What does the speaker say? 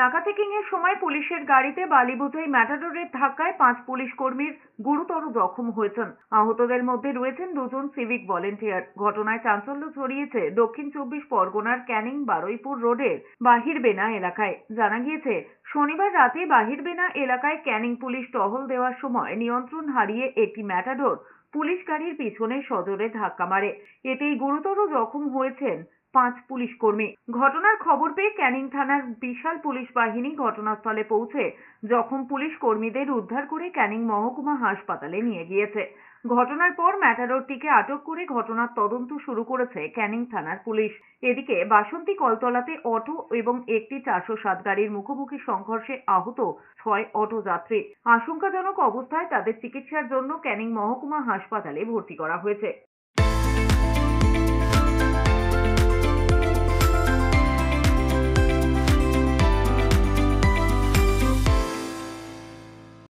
নাকাতেকিং এর সময় পুলিশের গাড়িতে বালিবোঝাই ম্যাটাডোরের ধাক্কায় পাঁচ পুলিশ কর্মীর গুরুতর জখম হয়েছেন আহতদের মধ্যে রয়েছেন দুজন সিভিক ভলেন্টিয়ার ঘটনায় চাঞ্চল্য ছড়িয়েছে দক্ষিণ চব্বিশ পরগনার ক্যানিং বারুইপুর রোডের বেনা এলাকায় জানা গিয়েছে শনিবার রাতে বাহির বেনা এলাকায় ক্যানিং পুলিশ টহল দেওয়ার সময় নিয়ন্ত্রণ হারিয়ে একটি ম্যাটাডোর পুলিশ গাড়ির পিছনে সজোরে ধাক্কা মারে এতেই গুরুতর জখম হয়েছেন পাঁচ পুলিশ কর্মী ঘটনার খবর পেয়ে ক্যানিং থানার বিশাল পুলিশ বাহিনী ঘটনাস্থলে পৌঁছে জখম পুলিশ কর্মীদের উদ্ধার করে ক্যানিং মহকুমা হাসপাতালে নিয়ে গিয়েছে ঘটনার পর ম্যাটারোরটিকে আটক করে ঘটনার তদন্ত শুরু করেছে ক্যানিং থানার পুলিশ এদিকে বাসন্তী কলতলাতে অটো এবং একটি চারশো সাত গাড়ির মুখোমুখি সংঘর্ষে আহত ছয় অটো যাত্রী আশঙ্কাজনক অবস্থায় তাদের চিকিৎসার জন্য ক্যানিং মহকুমা হাসপাতালে ভর্তি করা হয়েছে